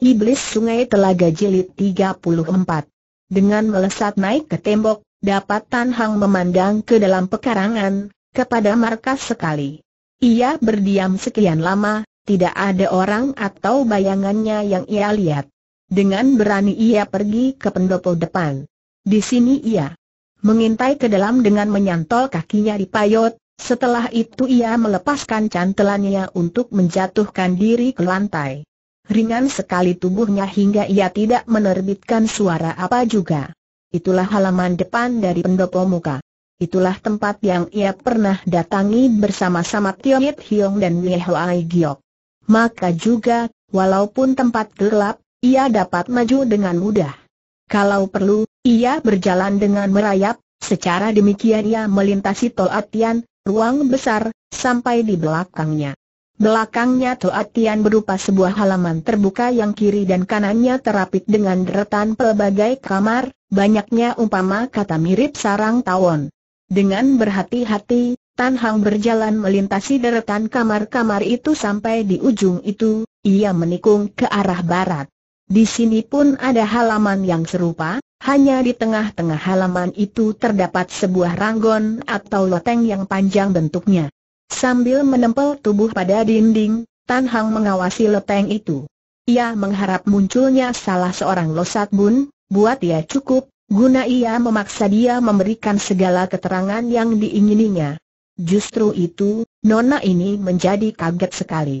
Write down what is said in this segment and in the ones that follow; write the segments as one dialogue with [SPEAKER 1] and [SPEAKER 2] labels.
[SPEAKER 1] Iblis Sungai Telaga Jilid 34. Dengan melesat naik ke tembok, dapat Tan Hang memandang ke dalam pekarangan, kepada markas sekali. Ia berdiam sekian lama, tidak ada orang atau bayangannya yang ia lihat. Dengan berani ia pergi ke pendopo depan. Di sini ia mengintai ke dalam dengan menyantol kakinya di payot, setelah itu ia melepaskan cantelannya untuk menjatuhkan diri ke lantai ringan sekali tubuhnya hingga ia tidak menerbitkan suara apa juga. Itulah halaman depan dari pendopo muka. Itulah tempat yang ia pernah datangi bersama-sama Tio Yit Hiong dan Wei Giok. Maka juga, walaupun tempat gelap, ia dapat maju dengan mudah. Kalau perlu, ia berjalan dengan merayap, secara demikian ia melintasi Atian, ruang besar, sampai di belakangnya. Belakangnya Toatian berupa sebuah halaman terbuka yang kiri dan kanannya terapit dengan deretan pelbagai kamar, banyaknya umpama kata mirip sarang tawon. Dengan berhati-hati, Tan Hang berjalan melintasi deretan kamar-kamar itu sampai di ujung itu, ia menikung ke arah barat. Di sini pun ada halaman yang serupa, hanya di tengah-tengah halaman itu terdapat sebuah ranggon atau loteng yang panjang bentuknya. Sambil menempel tubuh pada dinding, Tan Hang mengawasi lepeng itu. Ia mengharap munculnya salah seorang losat bun, buat ia cukup, guna ia memaksa dia memberikan segala keterangan yang diingininya. Justru itu, Nona ini menjadi kaget sekali.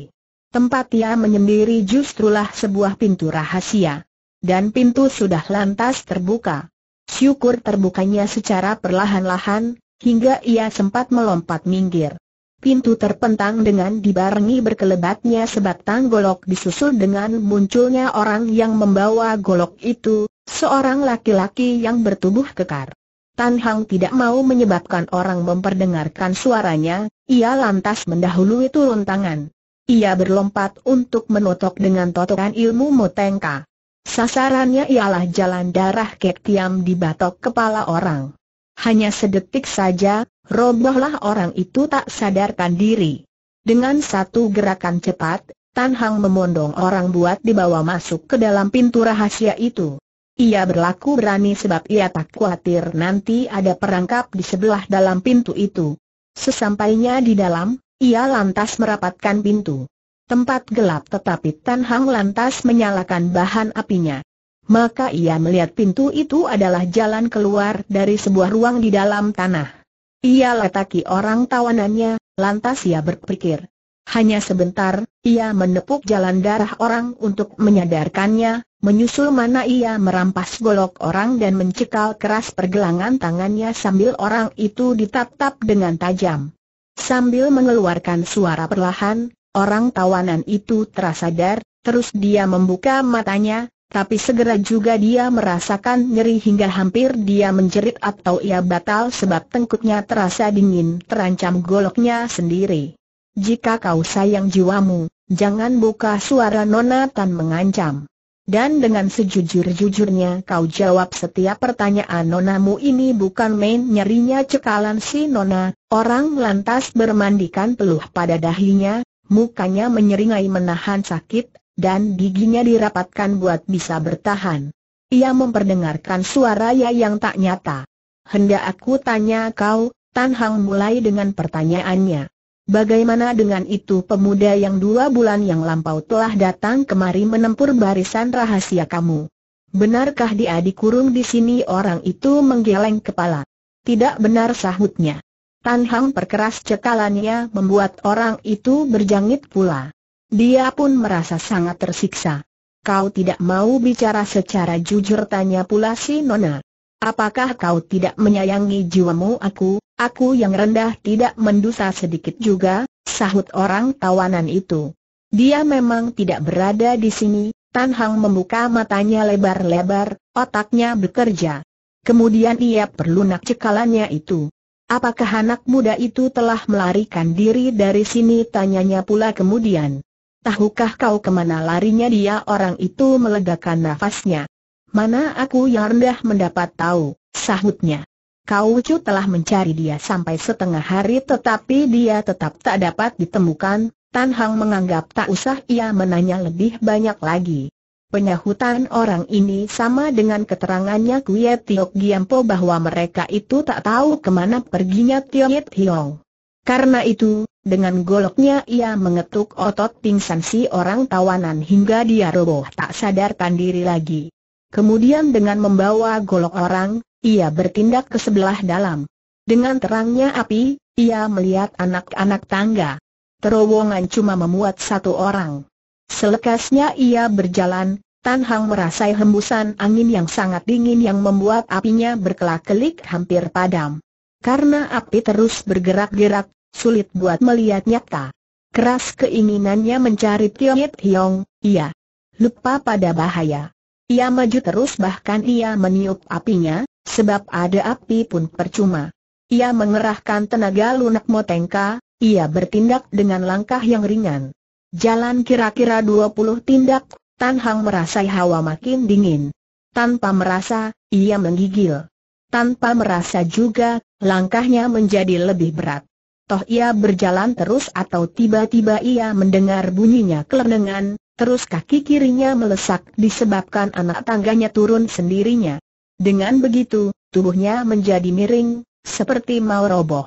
[SPEAKER 1] Tempat ia menyendiri justrulah sebuah pintu rahasia. Dan pintu sudah lantas terbuka. Syukur terbukanya secara perlahan-lahan, hingga ia sempat melompat minggir. Pintu terpentang dengan dibarengi berkelebatnya sebatang golok disusul dengan munculnya orang yang membawa golok itu, seorang laki-laki yang bertubuh kekar. Tan Hang tidak mau menyebabkan orang memperdengarkan suaranya, ia lantas mendahului turun tangan. Ia berlompat untuk menotok dengan totokan ilmu Motengka. Sasarannya ialah jalan darah Kek Tiam di batok kepala orang. Hanya sedetik saja, robohlah orang itu tak sadarkan diri. Dengan satu gerakan cepat, Tan Hang memondong orang buat dibawa masuk ke dalam pintu rahasia itu. Ia berlaku berani sebab ia tak khawatir nanti ada perangkap di sebelah dalam pintu itu. Sesampainya di dalam, ia lantas merapatkan pintu. Tempat gelap tetapi Tan Hang lantas menyalakan bahan apinya maka ia melihat pintu itu adalah jalan keluar dari sebuah ruang di dalam tanah. Ia letaki orang tawanannya, lantas ia berpikir. Hanya sebentar, ia menepuk jalan darah orang untuk menyadarkannya, menyusul mana ia merampas golok orang dan mencekal keras pergelangan tangannya sambil orang itu ditatap dengan tajam. Sambil mengeluarkan suara perlahan, orang tawanan itu terasadar, terus dia membuka matanya, tapi segera juga dia merasakan nyeri hingga hampir dia menjerit atau ia batal sebab tengkutnya terasa dingin terancam goloknya sendiri. Jika kau sayang jiwamu, jangan buka suara Nona Tan mengancam. Dan dengan sejujur-jujurnya kau jawab setiap pertanyaan nonamu ini bukan main nyerinya cekalan si nona, orang lantas bermandikan peluh pada dahinya, mukanya menyeringai menahan sakit, dan giginya dirapatkan buat bisa bertahan. Ia memperdengarkan suara Ya yang tak nyata. Hendak aku tanya kau, Tan Hang mulai dengan pertanyaannya. Bagaimana dengan itu pemuda yang dua bulan yang lampau telah datang kemari menempur barisan rahasia kamu? Benarkah dia dikurung di sini orang itu menggeleng kepala? Tidak benar sahutnya. Tan Hang perkeras cekalannya membuat orang itu berjangit pula. Dia pun merasa sangat tersiksa. Kau tidak mau bicara secara jujur tanya pula si Nona. Apakah kau tidak menyayangi jiwamu aku, aku yang rendah tidak mendusa sedikit juga, sahut orang tawanan itu. Dia memang tidak berada di sini, Tan Hang membuka matanya lebar-lebar, otaknya bekerja. Kemudian ia perlunak cekalannya itu. Apakah anak muda itu telah melarikan diri dari sini tanyanya pula kemudian. Tahukah kau kemana larinya dia orang itu melegakan nafasnya? Mana aku yang rendah mendapat tahu, sahutnya. Kau cu telah mencari dia sampai setengah hari tetapi dia tetap tak dapat ditemukan, Tan Hang menganggap tak usah ia menanya lebih banyak lagi. Penyahutan orang ini sama dengan keterangannya Kuya Tiok Giampo bahwa mereka itu tak tahu kemana perginya Yit Hiong. Karena itu, dengan goloknya ia mengetuk otot pingsan si orang tawanan hingga dia roboh tak sadarkan diri lagi. Kemudian dengan membawa golok orang, ia bertindak ke sebelah dalam. Dengan terangnya api, ia melihat anak-anak tangga. Terowongan cuma memuat satu orang. Selekasnya ia berjalan, Tan Hang merasai hembusan angin yang sangat dingin yang membuat apinya berkelak-kelik hampir padam. Karena api terus bergerak-gerak, sulit buat melihat nyata. Keras keinginannya mencari Tio Yip Hiong, ia lupa pada bahaya. Ia maju terus bahkan ia meniup apinya, sebab ada api pun percuma. Ia mengerahkan tenaga lunak motengka, ia bertindak dengan langkah yang ringan. Jalan kira-kira 20 tindak, Tan Hang merasai hawa makin dingin. Tanpa merasa, ia menggigil. Tanpa merasa juga, langkahnya menjadi lebih berat toh ia berjalan terus atau tiba-tiba ia mendengar bunyinya kelenengan, terus kaki kirinya melesak disebabkan anak tangganya turun sendirinya. Dengan begitu, tubuhnya menjadi miring, seperti mau roboh.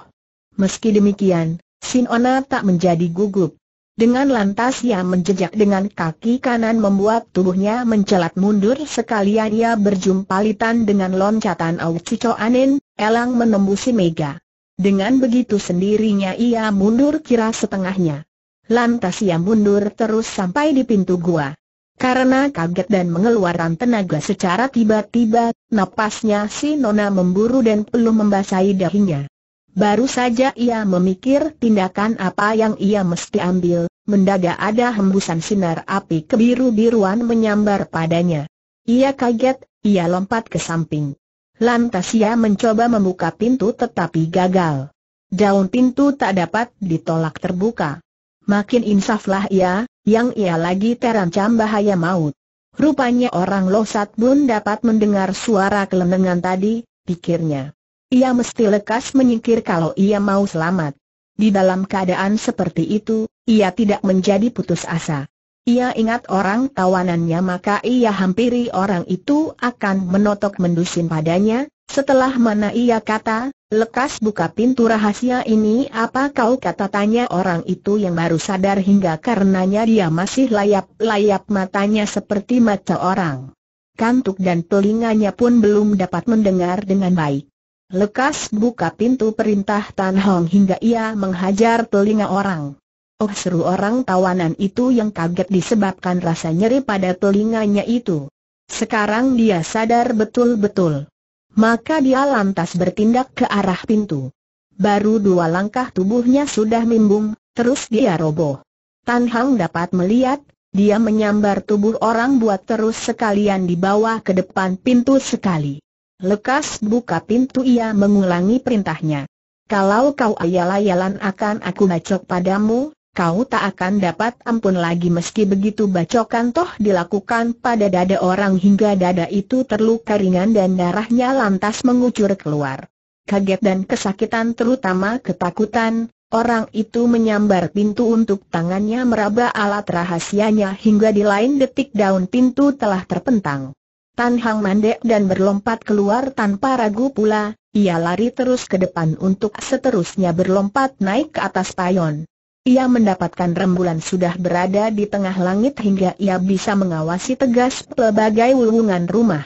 [SPEAKER 1] Meski demikian, Sinona tak menjadi gugup. Dengan lantas ia menjejak dengan kaki kanan membuat tubuhnya mencelat mundur sekalian ia litan dengan loncatan Au Anin, elang menembusi mega. Dengan begitu sendirinya ia mundur kira setengahnya. Lantas ia mundur terus sampai di pintu gua. Karena kaget dan mengeluarkan tenaga secara tiba-tiba, napasnya si Nona memburu dan perlu membasahi dahinya. Baru saja ia memikir tindakan apa yang ia mesti ambil, mendadak ada hembusan sinar api kebiru-biruan menyambar padanya. Ia kaget, ia lompat ke samping. Lantas ia mencoba membuka pintu tetapi gagal. Daun pintu tak dapat ditolak terbuka. Makin insaflah ia, yang ia lagi terancam bahaya maut. Rupanya orang Losat pun dapat mendengar suara kelenengan tadi, pikirnya. Ia mesti lekas menyingkir kalau ia mau selamat. Di dalam keadaan seperti itu, ia tidak menjadi putus asa. Ia ingat orang tawanannya maka ia hampiri orang itu akan menotok mendusin padanya, setelah mana ia kata, lekas buka pintu rahasia ini apa kau kata tanya orang itu yang baru sadar hingga karenanya dia masih layap-layap matanya seperti mata orang. Kantuk dan telinganya pun belum dapat mendengar dengan baik. Lekas buka pintu perintah Tan Hong hingga ia menghajar telinga orang. Oh seru orang tawanan itu yang kaget disebabkan rasa nyeri pada telinganya itu. Sekarang dia sadar betul-betul. Maka dia lantas bertindak ke arah pintu. Baru dua langkah tubuhnya sudah mimbung, terus dia roboh. Tan Hang dapat melihat, dia menyambar tubuh orang buat terus sekalian dibawa ke depan pintu sekali. Lekas buka pintu ia mengulangi perintahnya. Kalau kau ayal-ayalan akan aku bacok padamu, kau tak akan dapat ampun lagi meski begitu bacokan toh dilakukan pada dada orang hingga dada itu terluka ringan dan darahnya lantas mengucur keluar. Kaget dan kesakitan terutama ketakutan, orang itu menyambar pintu untuk tangannya meraba alat rahasianya hingga di lain detik daun pintu telah terpentang. Tan Hang mandek dan berlompat keluar tanpa ragu pula, ia lari terus ke depan untuk seterusnya berlompat naik ke atas payon. Ia mendapatkan rembulan sudah berada di tengah langit hingga ia bisa mengawasi tegas pelbagai wulungan rumah.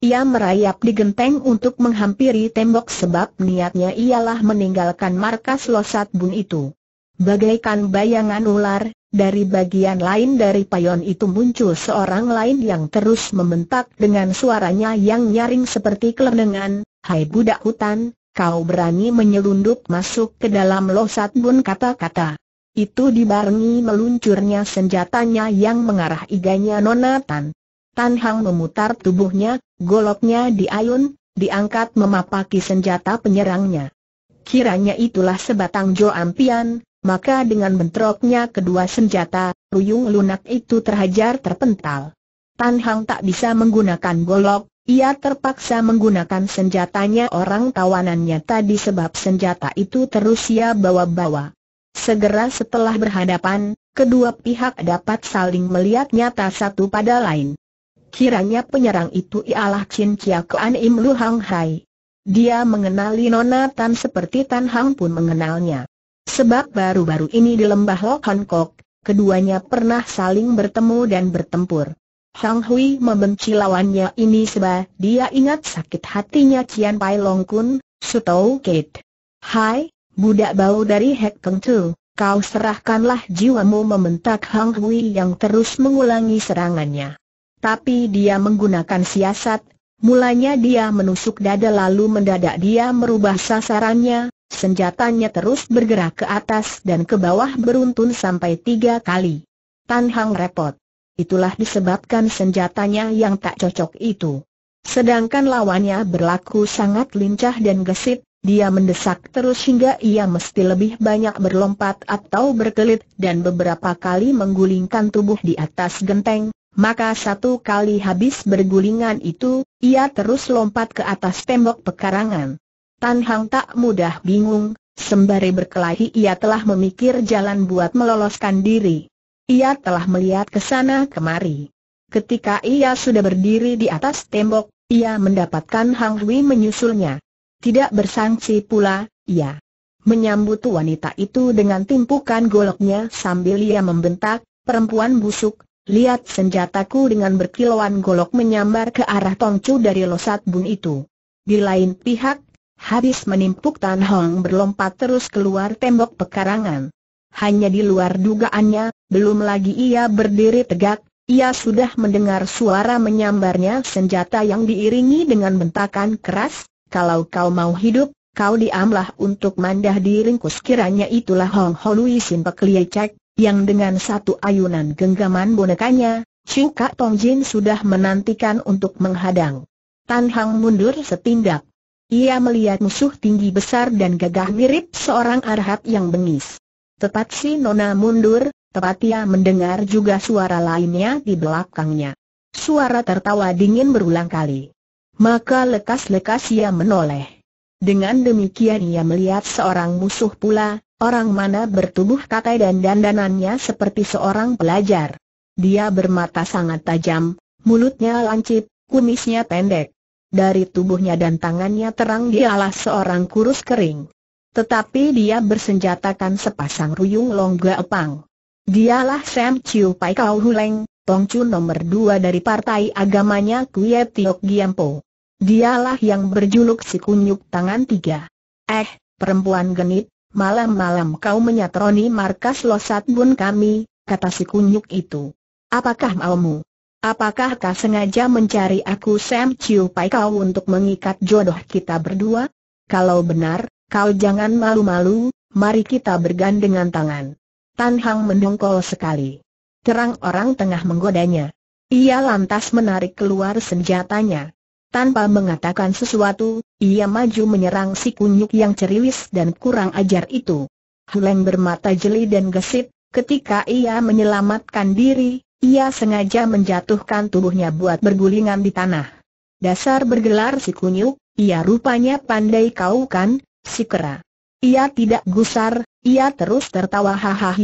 [SPEAKER 1] Ia merayap di genteng untuk menghampiri tembok sebab niatnya ialah meninggalkan markas Losat Bun itu. Bagaikan bayangan ular, dari bagian lain dari payon itu muncul seorang lain yang terus membentak dengan suaranya yang nyaring seperti kelenengan, Hai budak hutan, kau berani menyelundup masuk ke dalam Losat Bun kata-kata. Itu dibarengi meluncurnya senjatanya yang mengarah iganya Nona Tan. Tan Hang memutar tubuhnya, goloknya diayun, diangkat memapaki senjata penyerangnya. Kiranya itulah sebatang Jo Ampian, maka dengan bentroknya kedua senjata, ruyung lunak itu terhajar terpental. Tan Hang tak bisa menggunakan golok, ia terpaksa menggunakan senjatanya orang tawanannya tadi sebab senjata itu terus ia bawa-bawa. Segera setelah berhadapan, kedua pihak dapat saling melihat nyata satu pada lain. Kiranya penyerang itu ialah Chin Chia Kuan Im Lu Hang Hai. Dia mengenali Nona Tan seperti Tan Hang pun mengenalnya. Sebab baru-baru ini di lembah Lok Hong Kok, keduanya pernah saling bertemu dan bertempur. Hang Hui membenci lawannya ini sebab dia ingat sakit hatinya Cian Pai Long Kun, Sutou Kate. Hai, Budak bau dari Hek Keng Tu, kau serahkanlah jiwamu mementak Hang Hui yang terus mengulangi serangannya. Tapi dia menggunakan siasat, mulanya dia menusuk dada lalu mendadak dia merubah sasarannya, senjatanya terus bergerak ke atas dan ke bawah beruntun sampai tiga kali. Tan Hang repot. Itulah disebabkan senjatanya yang tak cocok itu. Sedangkan lawannya berlaku sangat lincah dan gesit, dia mendesak terus hingga ia mesti lebih banyak berlompat atau berkelit dan beberapa kali menggulingkan tubuh di atas genteng, maka satu kali habis bergulingan itu, ia terus lompat ke atas tembok pekarangan. Tan Hang tak mudah bingung, sembari berkelahi ia telah memikir jalan buat meloloskan diri. Ia telah melihat ke sana kemari. Ketika ia sudah berdiri di atas tembok, ia mendapatkan Hang Hui menyusulnya tidak bersangsi pula, ia menyambut wanita itu dengan timpukan goloknya sambil ia membentak, perempuan busuk, lihat senjataku dengan berkilauan golok menyambar ke arah Tongcu dari losat bun itu. Di lain pihak, habis menimpuk Tan Hong berlompat terus keluar tembok pekarangan. Hanya di luar dugaannya, belum lagi ia berdiri tegak, ia sudah mendengar suara menyambarnya senjata yang diiringi dengan bentakan keras, kalau kau mau hidup, kau diamlah untuk mandah di ringkus kiranya itulah Hong Lui Sin Pek Lie Cek, yang dengan satu ayunan genggaman bonekanya, Chiu Kak Tong Jin sudah menantikan untuk menghadang. Tan Hang mundur setindak. Ia melihat musuh tinggi besar dan gagah mirip seorang arhat yang bengis. Tepat si Nona mundur, tepat ia mendengar juga suara lainnya di belakangnya. Suara tertawa dingin berulang kali maka lekas-lekas ia menoleh. Dengan demikian ia melihat seorang musuh pula, orang mana bertubuh katai dan dandanannya seperti seorang pelajar. Dia bermata sangat tajam, mulutnya lancip, kumisnya pendek. Dari tubuhnya dan tangannya terang dialah seorang kurus kering. Tetapi dia bersenjatakan sepasang ruyung longga epang. Dialah Sam Chiu Pai Kau Huleng, Tongcun nomor dua dari partai agamanya Kuye Tiok Giampo. Dialah yang berjuluk si kunyuk tangan tiga. Eh, perempuan genit, malam-malam kau menyatroni markas Losat Bun kami, kata si kunyuk itu. Apakah maumu? Apakah kau sengaja mencari aku Sam Chiu Pai kau untuk mengikat jodoh kita berdua? Kalau benar, kau jangan malu-malu, mari kita bergandengan tangan. Tan Hang mendongkol sekali terang orang tengah menggodanya. Ia lantas menarik keluar senjatanya. Tanpa mengatakan sesuatu, ia maju menyerang si kunyuk yang ceriwis dan kurang ajar itu. Huleng bermata jeli dan gesit, ketika ia menyelamatkan diri, ia sengaja menjatuhkan tubuhnya buat bergulingan di tanah. Dasar bergelar si kunyuk, ia rupanya pandai kau kan, si kera. Ia tidak gusar, ia terus tertawa hahaha.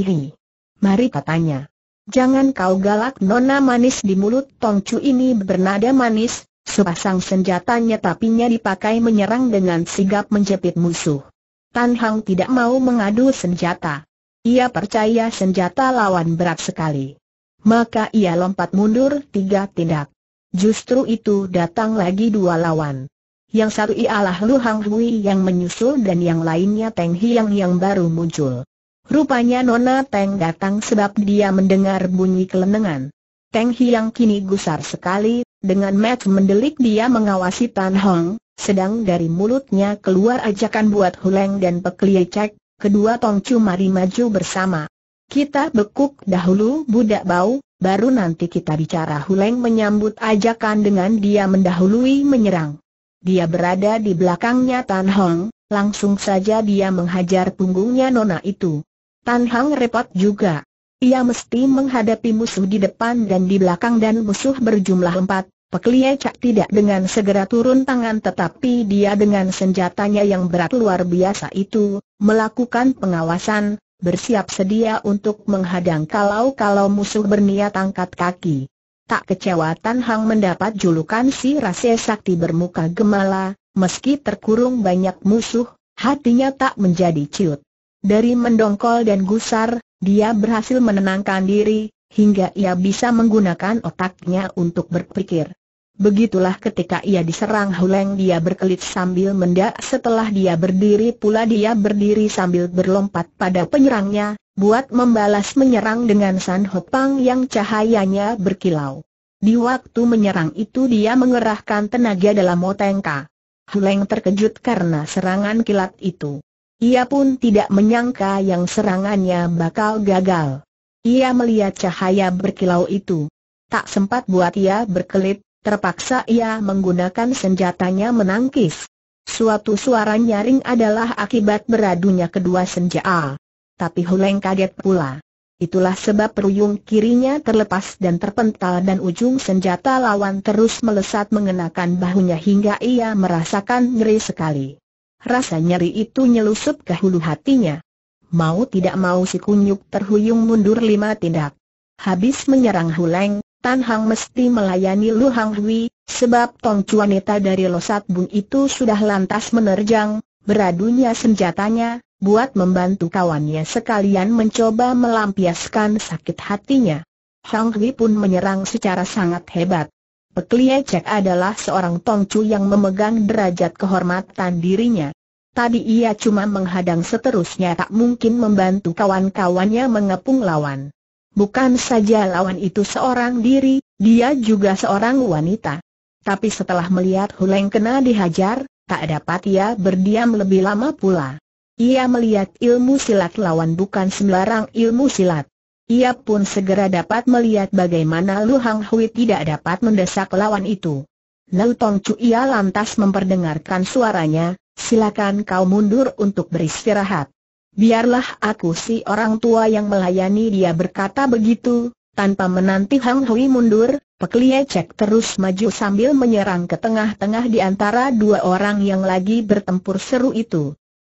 [SPEAKER 1] Mari katanya. Jangan kau galak nona manis di mulut tongcu ini bernada manis, sepasang senjatanya tapi tapinya dipakai menyerang dengan sigap menjepit musuh. Tan Hang tidak mau mengadu senjata. Ia percaya senjata lawan berat sekali. Maka ia lompat mundur tiga tindak. Justru itu datang lagi dua lawan. Yang satu ialah Lu Hang Hui yang menyusul dan yang lainnya Teng Hiang yang baru muncul. Rupanya Nona Teng datang sebab dia mendengar bunyi kelenengan. Teng Hiang kini gusar sekali, dengan mat mendelik dia mengawasi Tan Hong, sedang dari mulutnya keluar ajakan buat Huleng dan Cek, kedua Tongcu mari maju bersama. Kita bekuk dahulu budak bau, baru nanti kita bicara Huleng menyambut ajakan dengan dia mendahului menyerang. Dia berada di belakangnya Tan Hong, langsung saja dia menghajar punggungnya nona itu. Tan Hang repot juga. Ia mesti menghadapi musuh di depan dan di belakang dan musuh berjumlah empat. Lie Cak tidak dengan segera turun tangan tetapi dia dengan senjatanya yang berat luar biasa itu, melakukan pengawasan, bersiap sedia untuk menghadang kalau-kalau musuh berniat angkat kaki. Tak kecewa Tan Hang mendapat julukan si Rase Sakti bermuka gemala, meski terkurung banyak musuh, hatinya tak menjadi ciut. Dari mendongkol dan gusar, dia berhasil menenangkan diri, hingga ia bisa menggunakan otaknya untuk berpikir. Begitulah ketika ia diserang Huleng dia berkelit sambil mendak setelah dia berdiri pula dia berdiri sambil berlompat pada penyerangnya, buat membalas menyerang dengan San Hopang yang cahayanya berkilau. Di waktu menyerang itu dia mengerahkan tenaga dalam otengka. Huleng terkejut karena serangan kilat itu. Ia pun tidak menyangka yang serangannya bakal gagal. Ia melihat cahaya berkilau itu. Tak sempat buat ia berkelit, terpaksa ia menggunakan senjatanya menangkis. Suatu suara nyaring adalah akibat beradunya kedua senjata. Tapi Huleng kaget pula. Itulah sebab peruyung kirinya terlepas dan terpental dan ujung senjata lawan terus melesat mengenakan bahunya hingga ia merasakan ngeri sekali. Rasa nyeri itu nyelusup ke hulu hatinya. Mau tidak mau si kunyuk terhuyung mundur lima tindak. Habis menyerang Huleng, Tan Hang mesti melayani Lu Hang Hui, sebab Tong Cuanita dari Losat Bun itu sudah lantas menerjang, beradunya senjatanya, buat membantu kawannya sekalian mencoba melampiaskan sakit hatinya. Hang Hui pun menyerang secara sangat hebat. Peklie Cek adalah seorang tongcu yang memegang derajat kehormatan dirinya. Tadi ia cuma menghadang seterusnya tak mungkin membantu kawan-kawannya mengepung lawan. Bukan saja lawan itu seorang diri, dia juga seorang wanita. Tapi setelah melihat Huleng kena dihajar, tak dapat ia berdiam lebih lama pula. Ia melihat ilmu silat lawan bukan sembarang ilmu silat. Ia pun segera dapat melihat bagaimana Lu Hang Hui tidak dapat mendesak lawan itu. Lu Tong Chu ia lantas memperdengarkan suaranya, silakan kau mundur untuk beristirahat. Biarlah aku si orang tua yang melayani dia berkata begitu, tanpa menanti Hang Hui mundur, Lie Cek terus maju sambil menyerang ke tengah-tengah di antara dua orang yang lagi bertempur seru itu.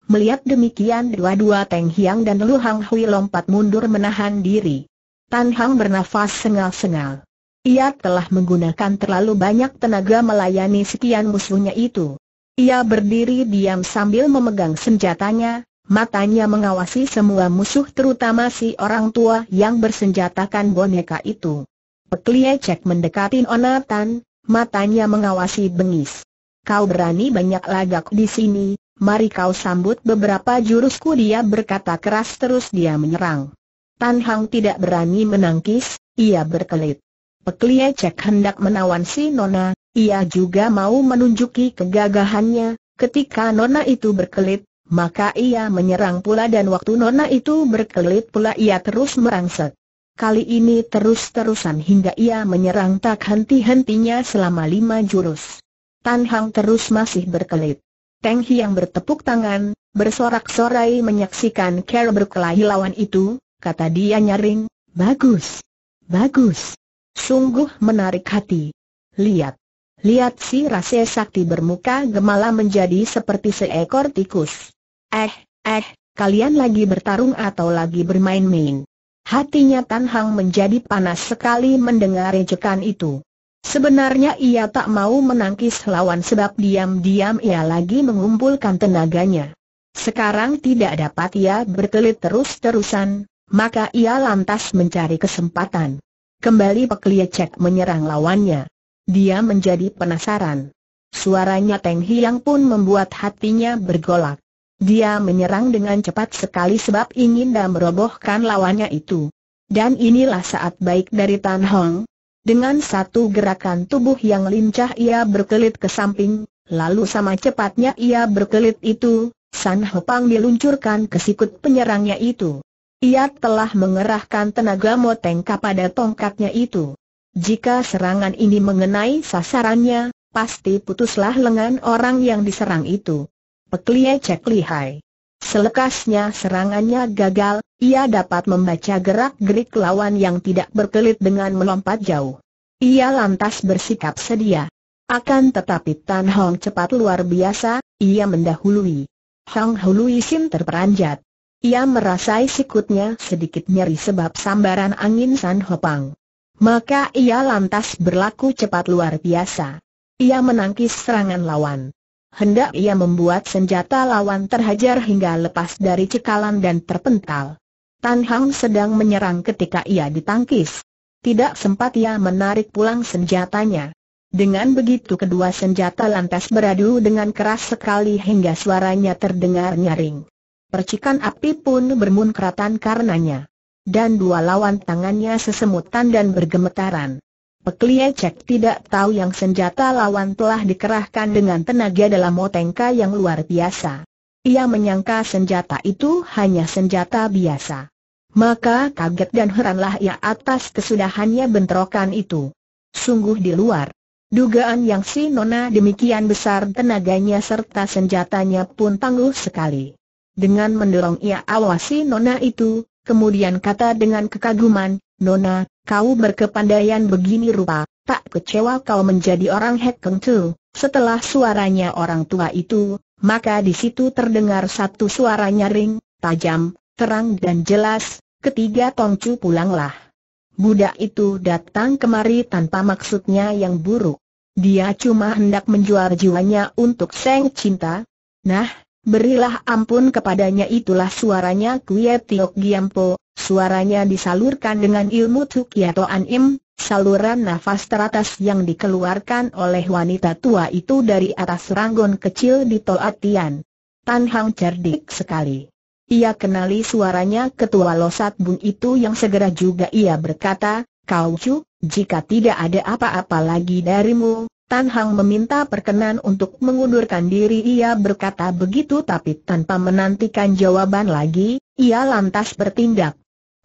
[SPEAKER 1] Melihat demikian dua-dua Teng Hiang dan Lu Hang Hui lompat mundur menahan diri. Tan Hang bernafas sengal-sengal. Ia telah menggunakan terlalu banyak tenaga melayani sekian musuhnya itu. Ia berdiri diam sambil memegang senjatanya, matanya mengawasi semua musuh terutama si orang tua yang bersenjatakan boneka itu. Peklie cek mendekati Onatan, matanya mengawasi bengis. Kau berani banyak lagak di sini, Mari kau sambut beberapa jurusku dia berkata keras terus dia menyerang. Tan Hang tidak berani menangkis, ia berkelit. Peklia cek hendak menawan si Nona, ia juga mau menunjuki kegagahannya, ketika Nona itu berkelit, maka ia menyerang pula dan waktu Nona itu berkelit pula ia terus merangsek. Kali ini terus-terusan hingga ia menyerang tak henti-hentinya selama lima jurus. Tan Hang terus masih berkelit. Teng yang bertepuk tangan, bersorak-sorai menyaksikan Carol berkelahi lawan itu, kata dia nyaring, bagus, bagus, sungguh menarik hati. Lihat, lihat si Rase Sakti bermuka gemala menjadi seperti seekor tikus. Eh, eh, kalian lagi bertarung atau lagi bermain-main. Hatinya Tan Hang menjadi panas sekali mendengar ejekan itu. Sebenarnya ia tak mau menangkis lawan sebab diam-diam ia lagi mengumpulkan tenaganya. Sekarang tidak dapat ia berkelit terus-terusan, maka ia lantas mencari kesempatan. Kembali Pekliecek menyerang lawannya. Dia menjadi penasaran. Suaranya Teng Hiang pun membuat hatinya bergolak. Dia menyerang dengan cepat sekali sebab ingin dan merobohkan lawannya itu. Dan inilah saat baik dari Tan Hong, dengan satu gerakan tubuh yang lincah ia berkelit ke samping, lalu sama cepatnya ia berkelit itu, San Hopang diluncurkan ke sikut penyerangnya itu. Ia telah mengerahkan tenaga moteng kepada tongkatnya itu. Jika serangan ini mengenai sasarannya, pasti putuslah lengan orang yang diserang itu. Pekliye cek lihai. Selekasnya serangannya gagal, ia dapat membaca gerak-gerik lawan yang tidak berkelit dengan melompat jauh. Ia lantas bersikap sedia. Akan tetapi Tan Hong cepat luar biasa, ia mendahului. Hong Hului Sim terperanjat. Ia merasai sikutnya sedikit nyeri sebab sambaran angin San Hopang. Maka ia lantas berlaku cepat luar biasa. Ia menangkis serangan lawan hendak ia membuat senjata lawan terhajar hingga lepas dari cekalan dan terpental. Tan Hang sedang menyerang ketika ia ditangkis. Tidak sempat ia menarik pulang senjatanya. Dengan begitu kedua senjata lantas beradu dengan keras sekali hingga suaranya terdengar nyaring. Percikan api pun bermunkratan karenanya. Dan dua lawan tangannya sesemutan dan bergemetaran. Pekliecek tidak tahu yang senjata lawan telah dikerahkan dengan tenaga dalam motengka yang luar biasa. Ia menyangka senjata itu hanya senjata biasa. Maka kaget dan heranlah ia atas kesudahannya bentrokan itu. Sungguh di luar. Dugaan yang si Nona demikian besar tenaganya serta senjatanya pun tangguh sekali. Dengan mendorong ia awasi Nona itu, kemudian kata dengan kekaguman, Nona, kau berkepandaian begini rupa, tak kecewa kau menjadi orang Hekeng Tu. Setelah suaranya orang tua itu, maka di situ terdengar satu suara nyaring, tajam, terang dan jelas, ketiga Tongcu pulanglah. Budak itu datang kemari tanpa maksudnya yang buruk. Dia cuma hendak menjual jiwanya untuk Seng Cinta. Nah, berilah ampun kepadanya itulah suaranya Kuya Tiok Giampo, Suaranya disalurkan dengan ilmu Tukia ya Anim, saluran nafas teratas yang dikeluarkan oleh wanita tua itu dari atas ranggon kecil di Toa Tian. Tan Hang cerdik sekali. Ia kenali suaranya ketua Losat Bun itu yang segera juga ia berkata, Kau Chu, jika tidak ada apa-apa lagi darimu, Tan Hang meminta perkenan untuk mengundurkan diri ia berkata begitu tapi tanpa menantikan jawaban lagi, ia lantas bertindak.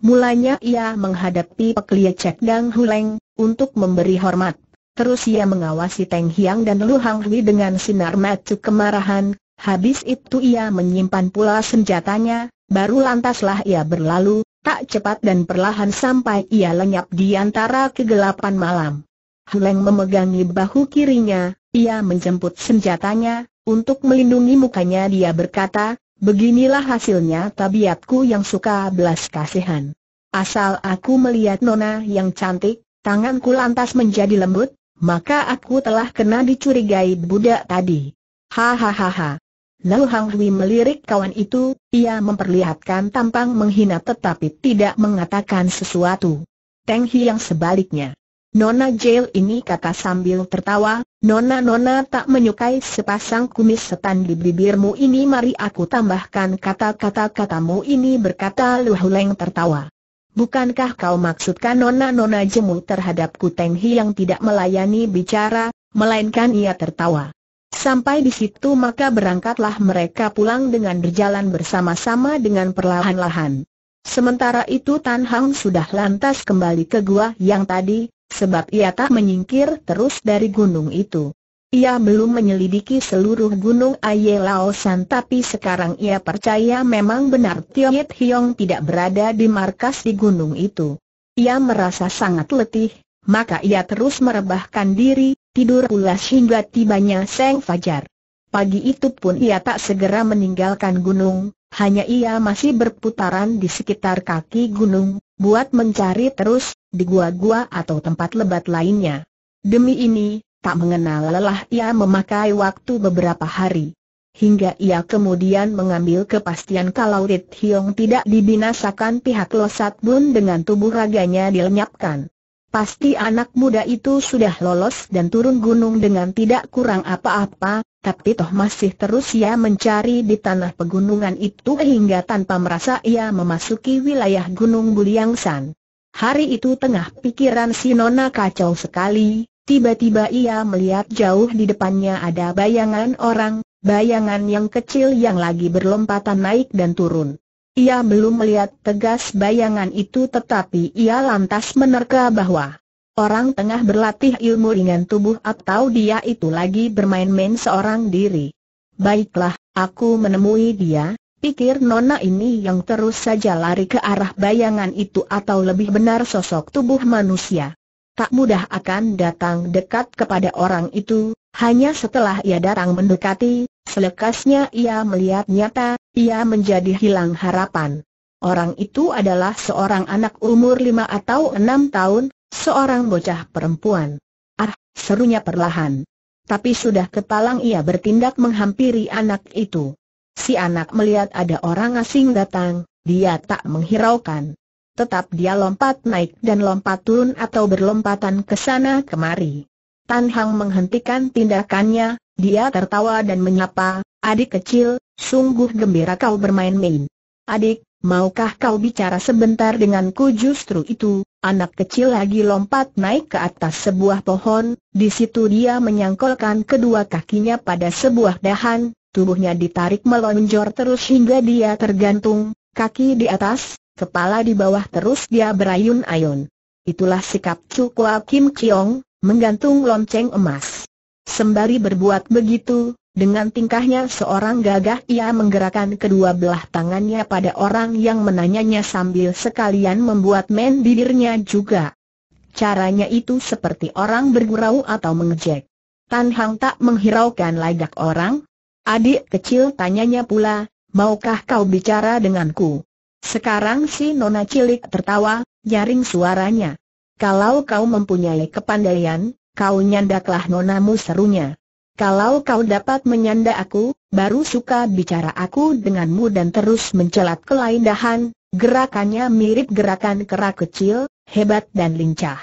[SPEAKER 1] Mulanya ia menghadapi Peklia Cek Dang Huleng, untuk memberi hormat. Terus ia mengawasi Teng Hiang dan Lu Hang Hui dengan sinar mata kemarahan, habis itu ia menyimpan pula senjatanya, baru lantaslah ia berlalu, tak cepat dan perlahan sampai ia lenyap di antara kegelapan malam. Huleng memegangi bahu kirinya, ia menjemput senjatanya, untuk melindungi mukanya dia berkata, Beginilah hasilnya tabiatku yang suka belas kasihan. Asal aku melihat nona yang cantik, tanganku lantas menjadi lembut, maka aku telah kena dicurigai budak tadi. Hahaha. Lalu Hang Hui melirik kawan itu, ia memperlihatkan tampang menghina tetapi tidak mengatakan sesuatu. Teng Hi yang sebaliknya. Nona Jail ini kata sambil tertawa, Nona-nona tak menyukai sepasang kumis setan di bibirmu ini mari aku tambahkan kata-kata katamu ini berkata Luhuleng tertawa. Bukankah kau maksudkan nona-nona jemu terhadapku Teng yang tidak melayani bicara, melainkan ia tertawa. Sampai di situ maka berangkatlah mereka pulang dengan berjalan bersama-sama dengan perlahan-lahan. Sementara itu Tan Hang sudah lantas kembali ke gua yang tadi, sebab ia tak menyingkir terus dari gunung itu. Ia belum menyelidiki seluruh gunung Aye Laosan tapi sekarang ia percaya memang benar Tio Yit Hiong tidak berada di markas di gunung itu. Ia merasa sangat letih, maka ia terus merebahkan diri, tidur pula hingga tibanya Seng Fajar. Pagi itu pun ia tak segera meninggalkan gunung, hanya ia masih berputaran di sekitar kaki gunung, buat mencari terus, di gua-gua atau tempat lebat lainnya. Demi ini, tak mengenal lelah ia memakai waktu beberapa hari. Hingga ia kemudian mengambil kepastian kalau Rit Hiong tidak dibinasakan pihak Losat Bun dengan tubuh raganya dilenyapkan. Pasti anak muda itu sudah lolos dan turun gunung dengan tidak kurang apa-apa, tapi toh masih terus ia mencari di tanah pegunungan itu hingga tanpa merasa ia memasuki wilayah Gunung Buliangsan. Hari itu tengah pikiran si Nona kacau sekali, tiba-tiba ia melihat jauh di depannya ada bayangan orang, bayangan yang kecil yang lagi berlompatan naik dan turun. Ia belum melihat tegas bayangan itu tetapi ia lantas menerka bahwa orang tengah berlatih ilmu ringan tubuh atau dia itu lagi bermain-main seorang diri. Baiklah, aku menemui dia, Pikir Nona ini yang terus saja lari ke arah bayangan itu atau lebih benar sosok tubuh manusia. Tak mudah akan datang dekat kepada orang itu, hanya setelah ia datang mendekati, selekasnya ia melihat nyata, ia menjadi hilang harapan. Orang itu adalah seorang anak umur lima atau enam tahun, seorang bocah perempuan. Ah, serunya perlahan. Tapi sudah kepalang ia bertindak menghampiri anak itu. Si anak melihat ada orang asing datang, dia tak menghiraukan. Tetap dia lompat naik dan lompat turun atau berlompatan ke sana kemari. Tan Hang menghentikan tindakannya, dia tertawa dan menyapa, adik kecil, sungguh gembira kau bermain-main. Adik, maukah kau bicara sebentar denganku justru itu, anak kecil lagi lompat naik ke atas sebuah pohon, di situ dia menyangkolkan kedua kakinya pada sebuah dahan, tubuhnya ditarik melonjor terus hingga dia tergantung, kaki di atas, kepala di bawah terus dia berayun-ayun. Itulah sikap Cukua Kim Chiong, menggantung lonceng emas. Sembari berbuat begitu, dengan tingkahnya seorang gagah ia menggerakkan kedua belah tangannya pada orang yang menanyanya sambil sekalian membuat men bibirnya juga. Caranya itu seperti orang bergurau atau mengejek. Tan Hang tak menghiraukan lagak orang, Adik kecil tanyanya pula, maukah kau bicara denganku? Sekarang si nona cilik tertawa, nyaring suaranya. Kalau kau mempunyai kepandaian, kau nyandaklah nonamu serunya. Kalau kau dapat menyanda aku, baru suka bicara aku denganmu dan terus mencelat kelaindahan. gerakannya mirip gerakan kera kecil, hebat dan lincah.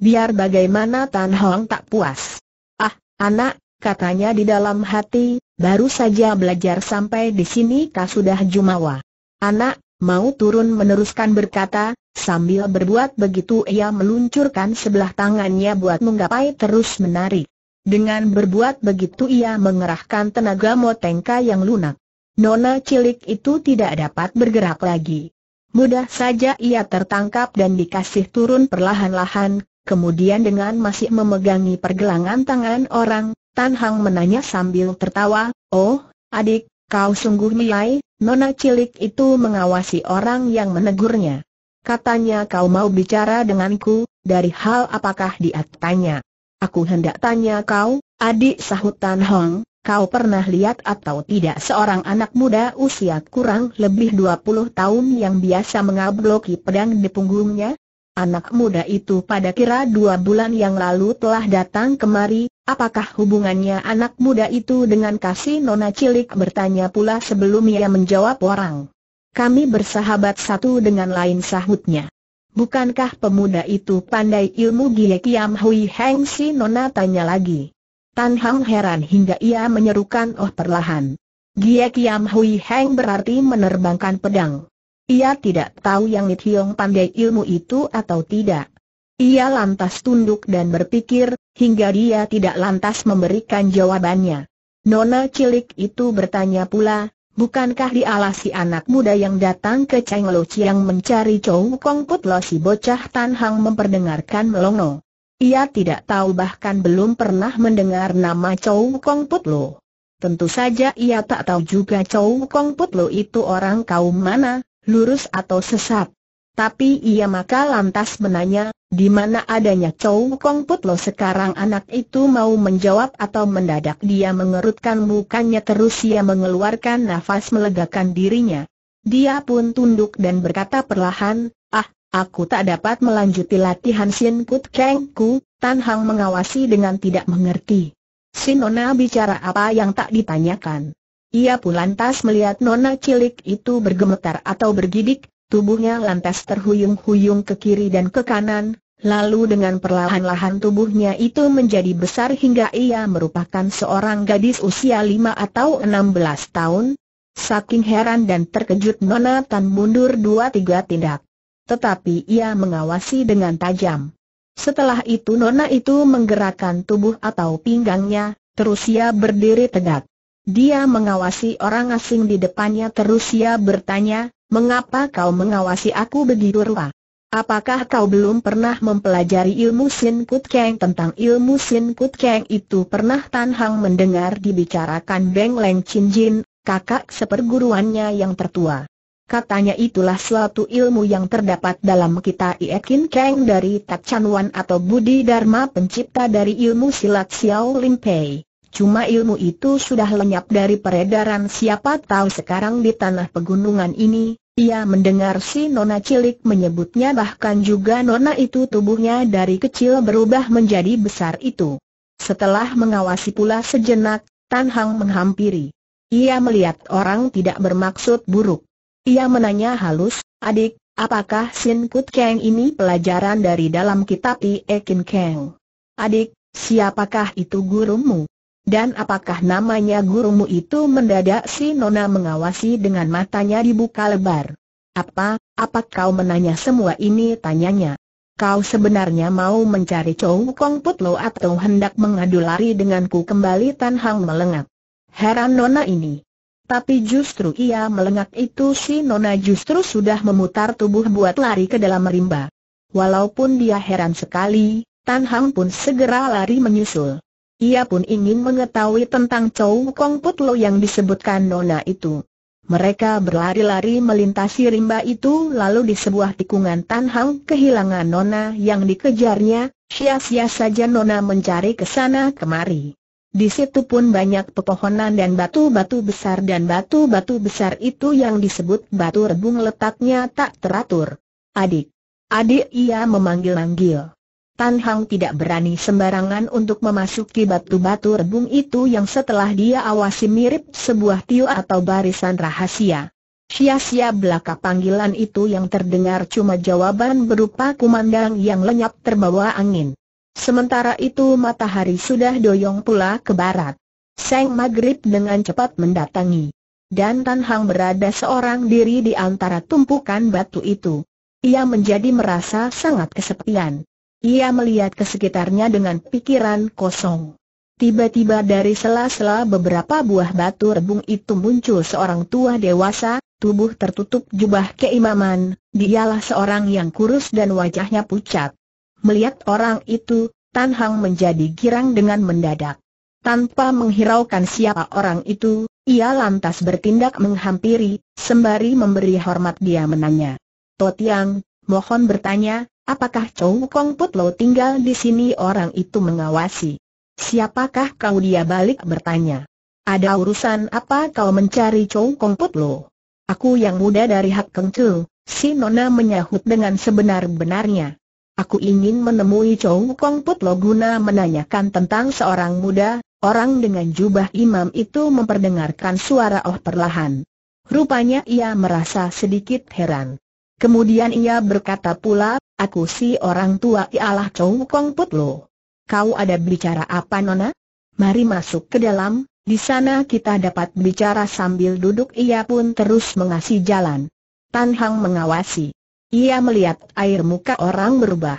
[SPEAKER 1] Biar bagaimana Tan Hong tak puas. Ah, anak, katanya di dalam hati, Baru saja belajar sampai di sini kau sudah jumawa. Anak, mau turun meneruskan berkata, sambil berbuat begitu ia meluncurkan sebelah tangannya buat menggapai terus menarik. Dengan berbuat begitu ia mengerahkan tenaga motengka yang lunak. Nona cilik itu tidak dapat bergerak lagi. Mudah saja ia tertangkap dan dikasih turun perlahan-lahan, kemudian dengan masih memegangi pergelangan tangan orang, Tan Hang menanya sambil tertawa, Oh, adik, kau sungguh nilai. nona cilik itu mengawasi orang yang menegurnya. Katanya kau mau bicara denganku, dari hal apakah dia tanya. Aku hendak tanya kau, adik sahut Tan Hong, kau pernah lihat atau tidak seorang anak muda usia kurang lebih 20 tahun yang biasa mengabloki pedang di punggungnya? Anak muda itu pada kira dua bulan yang lalu telah datang kemari, Apakah hubungannya anak muda itu dengan kasih nona cilik bertanya pula sebelum ia menjawab orang. Kami bersahabat satu dengan lain sahutnya. Bukankah pemuda itu pandai ilmu Gie Kiam Hui Heng si nona tanya lagi. Tan Hang heran hingga ia menyerukan oh perlahan. Gie Kiam Hui Heng berarti menerbangkan pedang. Ia tidak tahu yang Nit Hiong pandai ilmu itu atau tidak. Ia lantas tunduk dan berpikir, hingga dia tidak lantas memberikan jawabannya. Nona cilik itu bertanya pula, bukankah dialasi si anak muda yang datang ke Cheng Lo Chiang mencari Chow Kong Put Lo si bocah Tan Hang memperdengarkan melongo. Ia tidak tahu bahkan belum pernah mendengar nama Chow Kong Put Lo. Tentu saja ia tak tahu juga Chow Kong Put Lo itu orang kaum mana, lurus atau sesat. Tapi ia maka lantas menanya, di mana adanya Chow Kong Putlo sekarang anak itu mau menjawab atau mendadak dia mengerutkan mukanya terus ia mengeluarkan nafas melegakan dirinya. Dia pun tunduk dan berkata perlahan, ah, aku tak dapat melanjuti latihan Sin Kut Keng Ku, Tan Hang mengawasi dengan tidak mengerti. Si Nona bicara apa yang tak ditanyakan. Ia pun lantas melihat Nona cilik itu bergemetar atau bergidik, Tubuhnya lantas terhuyung-huyung ke kiri dan ke kanan, lalu dengan perlahan-lahan tubuhnya itu menjadi besar hingga ia merupakan seorang gadis usia lima atau enam belas tahun. Saking heran dan terkejut Nona Tan mundur dua tiga tindak. Tetapi ia mengawasi dengan tajam. Setelah itu Nona itu menggerakkan tubuh atau pinggangnya, terus ia berdiri tegak. Dia mengawasi orang asing di depannya terus ia bertanya, Mengapa kau mengawasi aku begitu rupa? Apakah kau belum pernah mempelajari ilmu Sin Kut Keng tentang ilmu Sin Kut Keng itu pernah Tan Hang mendengar dibicarakan Beng Leng Chin Jin, kakak seperguruannya yang tertua. Katanya itulah suatu ilmu yang terdapat dalam kita Iekin Keng dari Tak Chan Wan atau Budi Dharma pencipta dari ilmu silat Xiao Lim Pei. Cuma ilmu itu sudah lenyap dari peredaran siapa tahu sekarang di tanah pegunungan ini, ia mendengar si nona cilik menyebutnya bahkan juga nona itu tubuhnya dari kecil berubah menjadi besar itu. Setelah mengawasi pula sejenak, Tan Hang menghampiri. Ia melihat orang tidak bermaksud buruk. Ia menanya halus, adik, apakah Sin Kut Kang ini pelajaran dari dalam kitab Ti Ekin Kang? Adik, siapakah itu gurumu? Dan apakah namanya gurumu itu mendadak si Nona mengawasi dengan matanya dibuka lebar. Apa, apa kau menanya semua ini tanyanya? Kau sebenarnya mau mencari Chow Kong Put atau hendak mengadu lari denganku kembali Tan Hang melengak. Heran Nona ini. Tapi justru ia melengak itu si Nona justru sudah memutar tubuh buat lari ke dalam rimba. Walaupun dia heran sekali, Tan Hang pun segera lari menyusul. Ia pun ingin mengetahui tentang Chow Kong Put Lo yang disebutkan Nona itu. Mereka berlari-lari melintasi rimba itu lalu di sebuah tikungan Tan Hang kehilangan Nona yang dikejarnya, sia-sia saja Nona mencari ke sana kemari. Di situ pun banyak pepohonan dan batu-batu besar dan batu-batu besar itu yang disebut batu rebung letaknya tak teratur. Adik. Adik ia memanggil-manggil. Tan Hang tidak berani sembarangan untuk memasuki batu-batu rebung itu yang setelah dia awasi mirip sebuah tiu atau barisan rahasia. Sia-sia belaka panggilan itu yang terdengar cuma jawaban berupa kumandang yang lenyap terbawa angin. Sementara itu matahari sudah doyong pula ke barat. Seng Maghrib dengan cepat mendatangi. Dan Tan Hang berada seorang diri di antara tumpukan batu itu. Ia menjadi merasa sangat kesepian. Ia melihat ke sekitarnya dengan pikiran kosong. Tiba-tiba dari sela-sela beberapa buah batu rebung itu muncul seorang tua dewasa, tubuh tertutup jubah keimaman, dialah seorang yang kurus dan wajahnya pucat. Melihat orang itu, Tan Hang menjadi girang dengan mendadak. Tanpa menghiraukan siapa orang itu, ia lantas bertindak menghampiri, sembari memberi hormat dia menanya. Totiang, mohon bertanya, Apakah Chow Kong Put Lo tinggal di sini orang itu mengawasi? Siapakah kau dia balik bertanya? Ada urusan apa kau mencari Chow Kong Put Lo? Aku yang muda dari Hak Keng Chu, si Nona menyahut dengan sebenar-benarnya. Aku ingin menemui Chow Kong Put Lo guna menanyakan tentang seorang muda, orang dengan jubah imam itu memperdengarkan suara Oh perlahan. Rupanya ia merasa sedikit heran. Kemudian ia berkata pula, Aku si orang tua ialah Chow Kong Put Lo. Kau ada bicara apa Nona? Mari masuk ke dalam, di sana kita dapat bicara sambil duduk ia pun terus mengasih jalan. Tan Hang mengawasi. Ia melihat air muka orang berubah.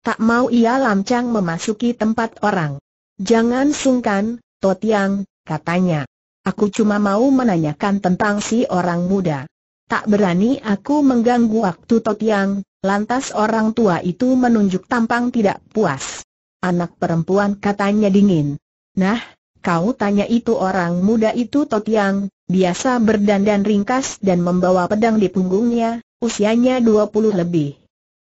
[SPEAKER 1] Tak mau ia lancang memasuki tempat orang. Jangan sungkan, Totiang, katanya. Aku cuma mau menanyakan tentang si orang muda. Tak berani aku mengganggu waktu Totiang, Lantas orang tua itu menunjuk tampang tidak puas. Anak perempuan katanya dingin. Nah, kau tanya itu orang muda itu Totiang, biasa berdandan ringkas dan membawa pedang di punggungnya, usianya 20 lebih.